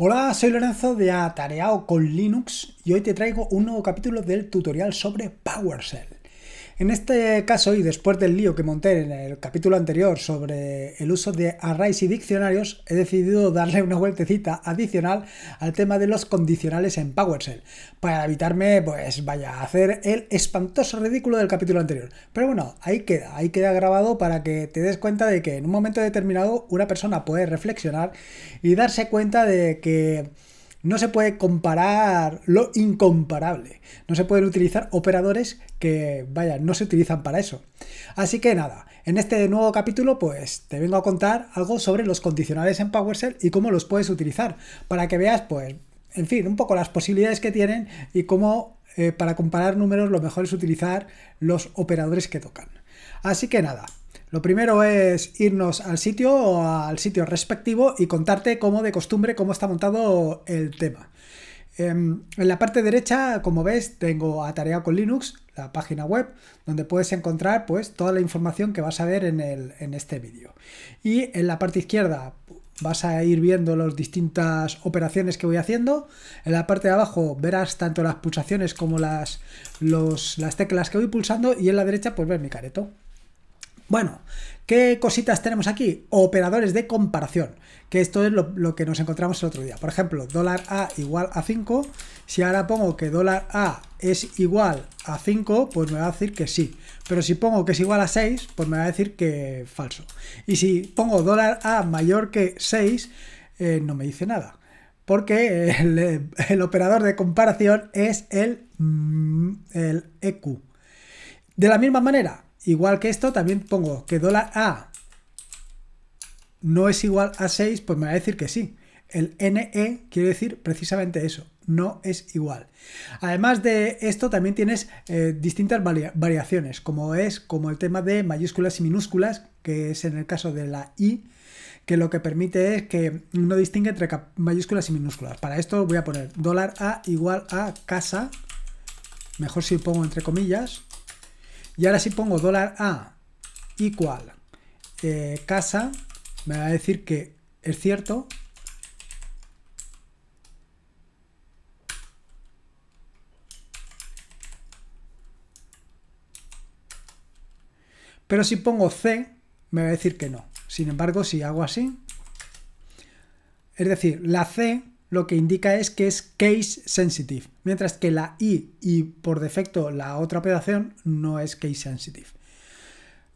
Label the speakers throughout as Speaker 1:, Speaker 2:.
Speaker 1: Hola, soy Lorenzo de Atareado con Linux y hoy te traigo un nuevo capítulo del tutorial sobre PowerShell. En este caso, y después del lío que monté en el capítulo anterior sobre el uso de arrays y diccionarios, he decidido darle una vueltecita adicional al tema de los condicionales en PowerShell, para evitarme, pues vaya, hacer el espantoso ridículo del capítulo anterior. Pero bueno, ahí queda, ahí queda grabado para que te des cuenta de que en un momento determinado una persona puede reflexionar y darse cuenta de que no se puede comparar lo incomparable. No se pueden utilizar operadores que, vaya, no se utilizan para eso. Así que nada, en este nuevo capítulo pues te vengo a contar algo sobre los condicionales en PowerShell y cómo los puedes utilizar para que veas pues, en fin, un poco las posibilidades que tienen y cómo eh, para comparar números lo mejor es utilizar los operadores que tocan. Así que nada, lo primero es irnos al sitio o al sitio respectivo y contarte como de costumbre cómo está montado el tema. Em, en la parte derecha, como ves, tengo Atareado con Linux, la página web, donde puedes encontrar pues, toda la información que vas a ver en, este vídeo. Y en la parte izquierda vas a ir viendo las distintas operaciones que voy haciendo. En la parte de abajo verás tanto las pulsaciones como las, las teclas que voy pulsando y en la derecha pues ver mi careto. Bueno, ¿qué cositas tenemos aquí? Operadores de comparación, que esto es lo, que nos encontramos el otro día. Por ejemplo, dólar A igual a 5. Si ahora pongo que dólar A es igual a 5, pues me va a decir que sí. Pero si pongo que es igual a 6, pues me va a decir que falso. Y si pongo dólar A mayor que 6, eh, no me dice nada. Porque el, el operador de comparación es el, mm, el EQ. De la misma manera, Igual que esto, también pongo que dólar A no es igual a 6, pues me va a decir que sí. El NE quiere decir precisamente eso, no es igual. Además de esto, también tienes eh, distintas variaciones, como es como el tema de mayúsculas y minúsculas, que es en el caso de la I, que lo que permite es que no distingue entre mayúsculas y minúsculas. Para esto voy a poner dólar A igual a casa, mejor si pongo entre comillas, y ahora si pongo dólar $a igual eh, casa, me va a decir que es cierto. Pero si pongo C, me va a decir que no. Sin embargo, si hago así, es decir, la C lo que indica es que es case sensitive, mientras que la i y por defecto la otra operación no es case sensitive.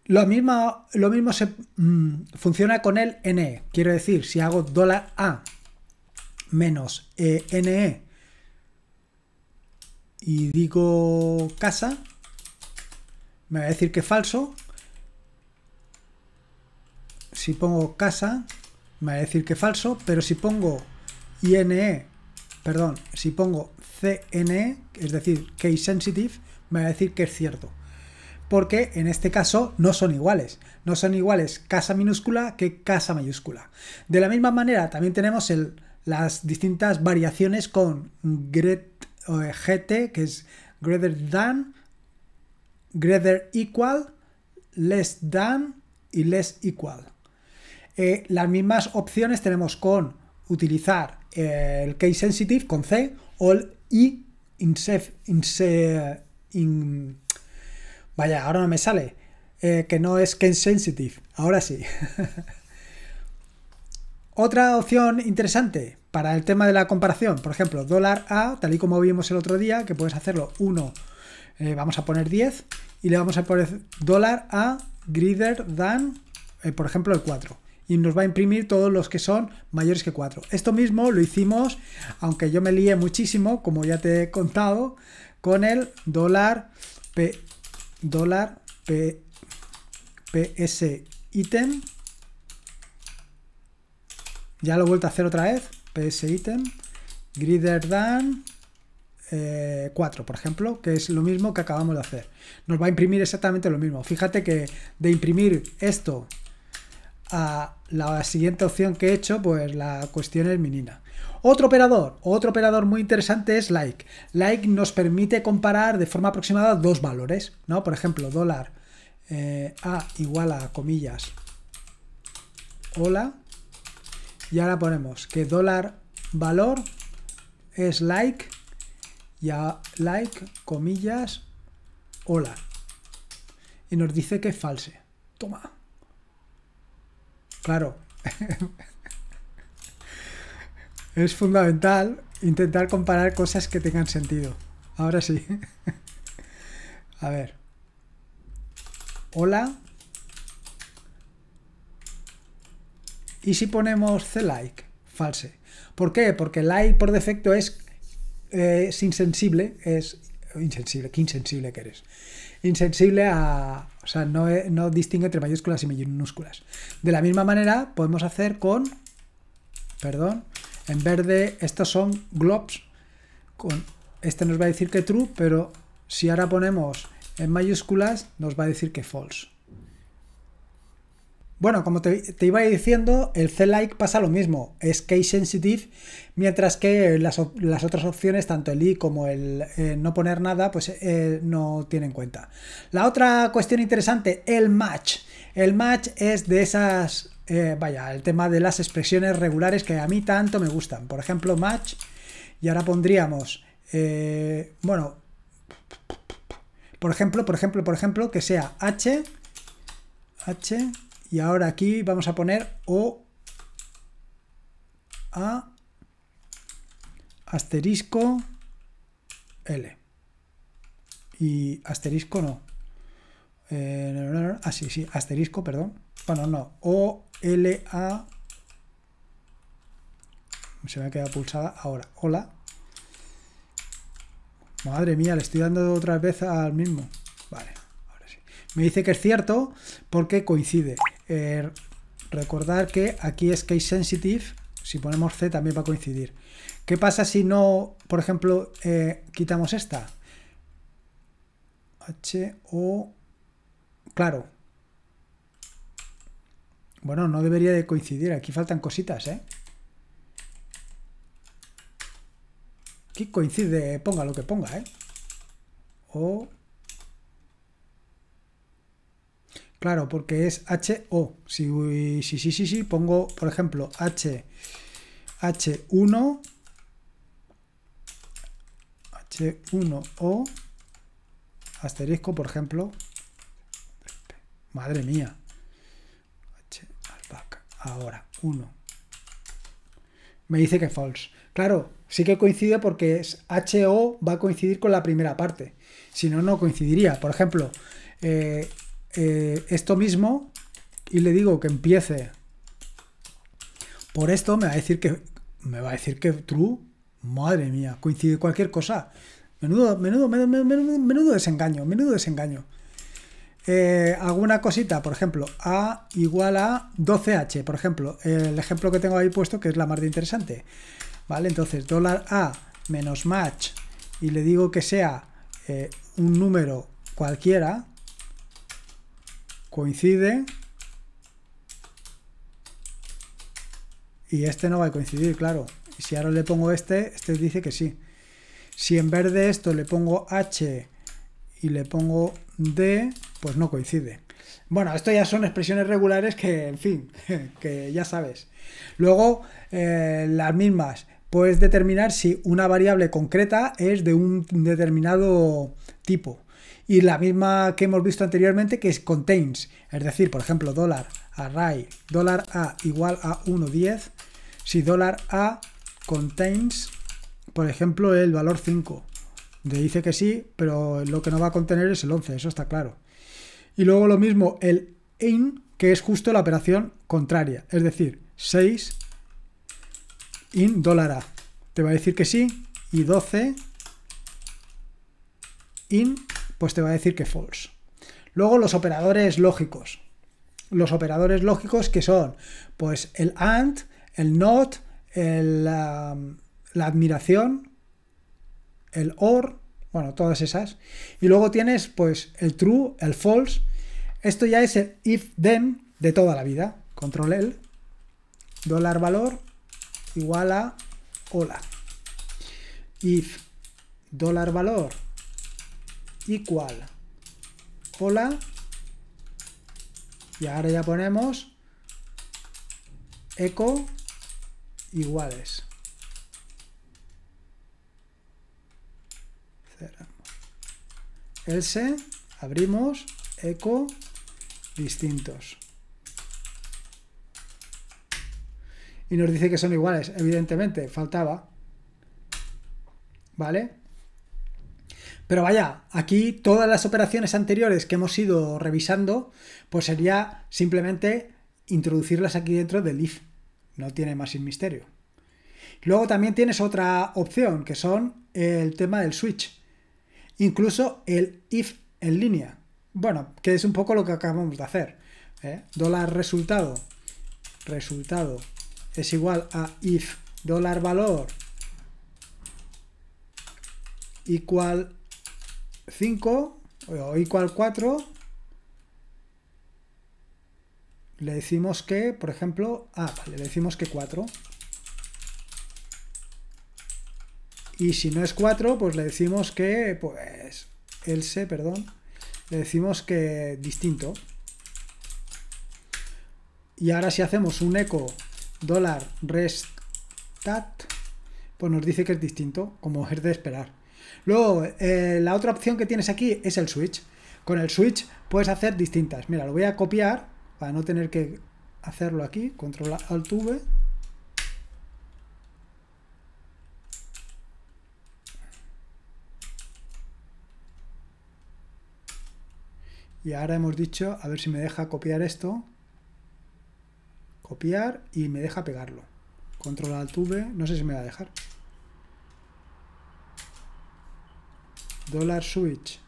Speaker 1: Lo mismo, lo mismo se, mm, funciona con el NE. Quiero decir, si hago $A menos eh, NE y digo casa, me va a decir que falso. Si pongo casa, me va a decir que falso, pero si pongo INE, perdón, si pongo CNE, es decir, Case Sensitive, me va a decir que es cierto. Porque en este caso no son iguales. No son iguales casa minúscula que casa mayúscula. De la misma manera, también tenemos las distintas variaciones con gret, GT, que es greater than, greater equal, less than y less equal. Eh, las mismas opciones tenemos con utilizar eh, el case sensitive con C o el I insef, in, vaya, ahora no me sale, eh, que no es case sensitive, ahora sí. Otra opción interesante para el tema de la comparación, por ejemplo, dólar A, tal y como vimos el otro día, que puedes hacerlo 1, eh, vamos a poner 10 y le vamos a poner dólar A greater than, por ejemplo, el 4 y nos va a imprimir todos los que son mayores que 4. Esto mismo lo hicimos, aunque yo me lié muchísimo, como ya te he contado, con el dólar P, dólar P, PS ítem Ya lo he vuelto a hacer otra vez, PS item, greater than 4, eh, por ejemplo, que es lo mismo que acabamos de hacer. Nos va a imprimir exactamente lo mismo. Fíjate que de imprimir esto a la siguiente opción que he hecho, pues la cuestión es menina Otro operador, otro operador muy interesante es like. Like nos permite comparar de forma aproximada dos valores, ¿no? Por ejemplo, dólar eh, a igual a comillas hola y ahora ponemos que dólar valor es like y a like comillas hola y nos dice que false. Toma. Claro. es fundamental intentar comparar cosas que tengan sentido. Ahora sí. A ver. Hola. ¿Y si ponemos C-like? False. ¿Por qué? Porque like por defecto es, eh, es insensible, es insensible, que insensible que eres. Insensible a, o sea, no, no distingue entre mayúsculas y minúsculas. De la misma manera podemos hacer con, perdón, en verde estos son globs, con, este nos va a decir que true, pero si ahora ponemos en mayúsculas nos va a decir que false. Bueno, como te, iba diciendo, el C-like pasa lo mismo, es case sensitive, mientras que las, otras opciones, tanto el i como el eh, no poner nada, pues eh, no tienen cuenta. La otra cuestión interesante, el match. El match es de esas, eh, vaya, el tema de las expresiones regulares que a mí tanto me gustan. Por ejemplo, match, y ahora pondríamos, bueno, por ejemplo, por ejemplo, por ejemplo, que sea h, h, y ahora aquí vamos a poner O A asterisco L. Y asterisco no. Eh, ah, sí, sí, asterisco, perdón. Bueno, no. O L A. Se me ha quedado pulsada ahora. Hola. Madre mía, le estoy dando otra vez al mismo. Vale, ahora sí. Me dice que es cierto porque coincide. Eh, recordar que aquí es case sensitive, si ponemos C también va a coincidir. ¿Qué pasa si no, por ejemplo, eh, quitamos esta? H, O, claro. Bueno, no debería de coincidir, aquí faltan cositas, ¿eh? Aquí coincide, ponga lo que ponga, ¿eh? O... Claro, porque es HO. Si, sí, sí, sí, sí, pongo, por ejemplo, H, H1, H1O, asterisco, por ejemplo. Madre mía. H, alpaca. Ahora, 1. Me dice que false. Claro, sí que coincide porque es HO va a coincidir con la primera parte. Si no, no coincidiría. Por ejemplo, eh, eh, esto mismo y le digo que empiece por esto, me va a decir que me va a decir que true. Madre mía, coincide cualquier cosa. Menudo, menudo, menudo, desengaño, menudo desengaño. Eh, alguna cosita, por ejemplo, A igual a 12H, por ejemplo, el ejemplo que tengo ahí puesto que es la más interesante, ¿vale? Entonces, dólar A menos match y le digo que sea eh, un número cualquiera, coincide y este no va a coincidir, claro. si ahora le pongo este, este dice que sí. Si en vez de esto le pongo H y le pongo D, pues no coincide. Bueno, esto ya son expresiones regulares que, en fin, que ya sabes. Luego, eh, las mismas. Puedes determinar si una variable concreta es de un determinado tipo y la misma que hemos visto anteriormente que es contains, es decir, por ejemplo, dólar array, dólar a igual a 1.10, si dólar a contains, por ejemplo, el valor 5, le dice que sí, pero lo que no va a contener es el 11, eso está claro. Y luego lo mismo el in, que es justo la operación contraria, es decir, 6 in dólar a, te va a decir que sí, y 12 in pues te va a decir que false. Luego los operadores lógicos. Los operadores lógicos que son, pues el AND, el NOT, la, admiración, el OR, bueno, todas esas. Y luego tienes, pues, el true, el false. Esto ya es el if then de toda la vida. Control L, dólar valor igual a hola. If dólar valor igual. Hola. Y ahora ya ponemos eco iguales. Cerramos. Else, abrimos, eco distintos. Y nos dice que son iguales, evidentemente, faltaba. ¿Vale? Pero vaya, aquí todas las operaciones anteriores que hemos ido revisando, pues sería simplemente introducirlas aquí dentro del if. No tiene más misterio. Luego también tienes otra opción, que son el tema del switch. Incluso el if en línea. Bueno, que es un poco lo que acabamos de hacer. ¿eh? Dólar resultado. Resultado es igual a if dólar valor igual 5 o igual 4 le decimos que, por ejemplo, ah, vale, le decimos que 4. Y si no es 4, pues le decimos que, pues, el se, perdón, le decimos que distinto. Y ahora si hacemos un eco dólar $restat, pues nos dice que es distinto, como es de esperar. Luego, eh, la otra opción que tienes aquí es el switch. Con el switch puedes hacer distintas. Mira, lo voy a copiar para no tener que hacerlo aquí. Control Alt V. Y ahora hemos dicho, a ver si me deja copiar esto. Copiar y me deja pegarlo. Control Alt V, no sé si me va a dejar. dólar switch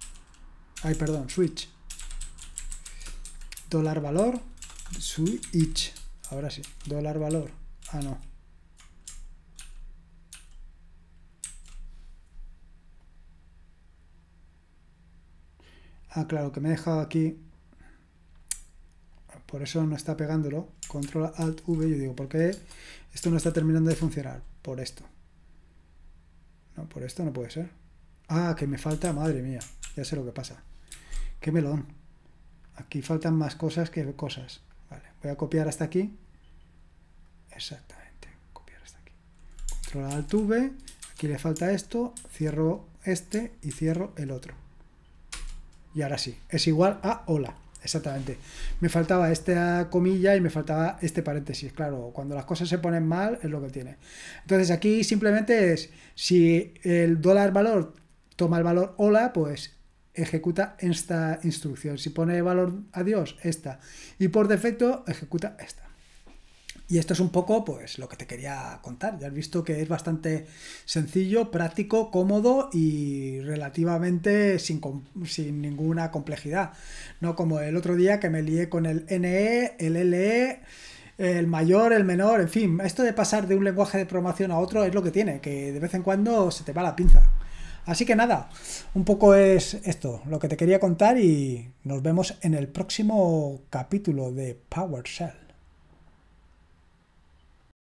Speaker 1: ay perdón switch dólar valor switch ahora sí dólar valor ah no ah claro que me he dejado aquí por eso no está pegándolo control alt v yo digo porque esto no está terminando de funcionar por esto no por esto no puede ser Ah, que me falta, madre mía, ya sé lo que pasa. Qué melón. Aquí faltan más cosas que cosas. Vale, voy a copiar hasta aquí. Exactamente, copiar hasta aquí. Control al tube, aquí le falta esto, cierro este y cierro el otro. Y ahora sí, es igual a hola, exactamente. Me faltaba esta comilla y me faltaba este paréntesis, claro, cuando las cosas se ponen mal es lo que tiene. Entonces aquí simplemente es, si el dólar valor toma el valor hola, pues ejecuta esta instrucción. Si pone valor adiós, esta. Y por defecto, ejecuta esta. Y esto es un poco pues lo que te quería contar. Ya has visto que es bastante sencillo, práctico, cómodo y relativamente sin, ninguna complejidad. No como el otro día que me lié con el NE, el LE, el mayor, el menor, en fin. Esto de pasar de un lenguaje de programación a otro es lo que tiene, que de vez en cuando se te va la pinza. Así que nada, un poco es esto lo que te quería contar y nos vemos en el próximo capítulo de PowerShell.